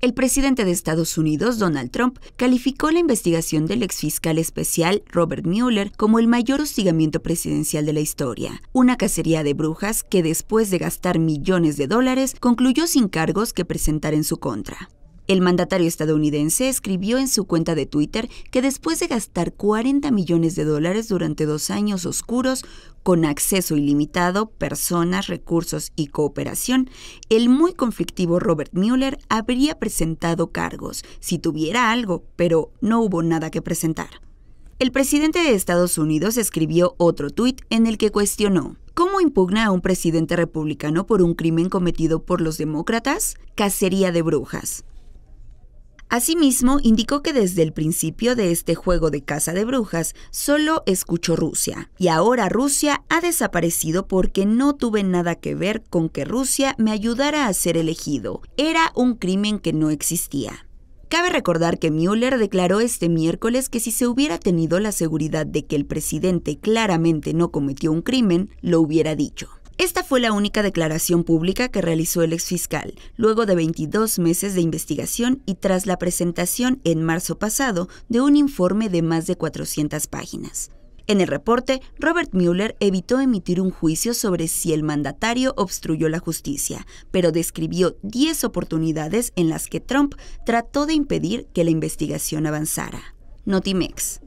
El presidente de Estados Unidos, Donald Trump, calificó la investigación del exfiscal especial Robert Mueller como el mayor hostigamiento presidencial de la historia, una cacería de brujas que después de gastar millones de dólares concluyó sin cargos que presentar en su contra. El mandatario estadounidense escribió en su cuenta de Twitter que después de gastar 40 millones de dólares durante dos años oscuros, con acceso ilimitado, personas, recursos y cooperación, el muy conflictivo Robert Mueller habría presentado cargos, si tuviera algo, pero no hubo nada que presentar. El presidente de Estados Unidos escribió otro tuit en el que cuestionó, ¿Cómo impugna a un presidente republicano por un crimen cometido por los demócratas? Cacería de brujas. Asimismo, indicó que desde el principio de este juego de caza de brujas solo escuchó Rusia. Y ahora Rusia ha desaparecido porque no tuve nada que ver con que Rusia me ayudara a ser elegido. Era un crimen que no existía. Cabe recordar que Mueller declaró este miércoles que si se hubiera tenido la seguridad de que el presidente claramente no cometió un crimen, lo hubiera dicho. Esta fue la única declaración pública que realizó el exfiscal, luego de 22 meses de investigación y tras la presentación en marzo pasado de un informe de más de 400 páginas. En el reporte, Robert Mueller evitó emitir un juicio sobre si el mandatario obstruyó la justicia, pero describió 10 oportunidades en las que Trump trató de impedir que la investigación avanzara. Notimex.